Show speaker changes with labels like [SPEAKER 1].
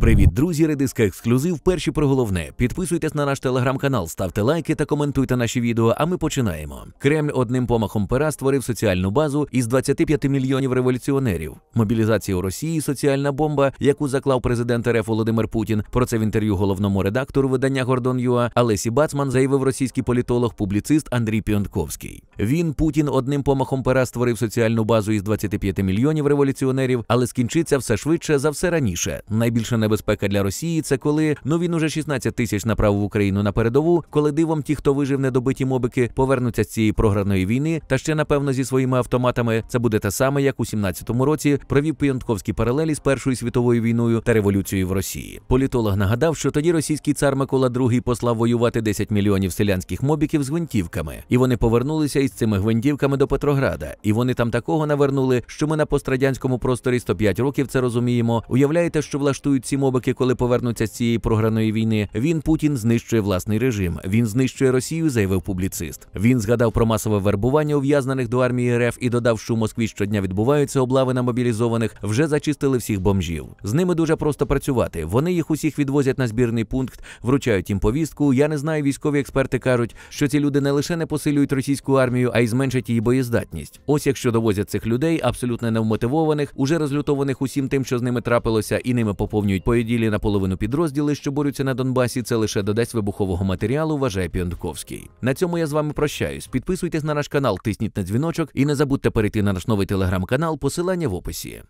[SPEAKER 1] Привіт, друзі, редиска ексклюзив. Перші про головне. Підписуйтесь на наш телеграм-канал, ставте лайки та коментуйте наші відео. А ми починаємо. Кремль одним помахом пера створив соціальну базу із 25 мільйонів революціонерів. Мобілізація у Росії, соціальна бомба, яку заклав президент РФ Володимир Путін. Про це в інтерв'ю головному редактору видання Гордон Юа Алесі Бацман заявив російський політолог, публіцист Андрій Піонтковський. Він Путін одним помахом пера створив соціальну базу із 25 мільйонів революціонерів, але скінчиться все швидше за все раніше. Найбільша небезпека для Росії це коли ну він уже 16 тисяч направив в Україну на передову, коли дивом ті, хто вижив недобиті мобики, повернуться з цієї програної війни. Та ще напевно зі своїми автоматами це буде те саме, як у 17-му році провів піонтковські паралелі з Першою світовою війною та революцією в Росії. Політолог нагадав, що тоді російський цар Микола II послав воювати 10 мільйонів селянських мобіків з гвинтівками, і вони повернулися із з цими гвинтівками до Петрограда, і вони там такого навернули, що ми на пострадянському просторі 105 років це розуміємо. Уявляєте, що влаштують ці мобики, коли повернуться з цієї програної війни. Він Путін знищує власний режим. Він знищує Росію, заявив публіцист. Він згадав про масове вербування ув'язнених до армії РФ і додав, що у Москві щодня відбуваються облави на мобілізованих. Вже зачистили всіх бомжів. З ними дуже просто працювати. Вони їх усіх відвозять на збірний пункт, вручають їм повістку. Я не знаю, військові експерти кажуть, що ці люди не лише не посилюють російську армію армію, а й зменшить її боєздатність. Ось якщо довозять цих людей, абсолютно невмотивованих, уже розлютованих усім тим, що з ними трапилося, і ними поповнюють на половину підрозділи, що борються на Донбасі. Це лише додасть вибухового матеріалу. Вважає Піондковський. На цьому я з вами прощаюсь. Підписуйтесь на наш канал, тисніть на дзвіночок і не забудьте перейти на наш новий телеграм-канал. Посилання в описі.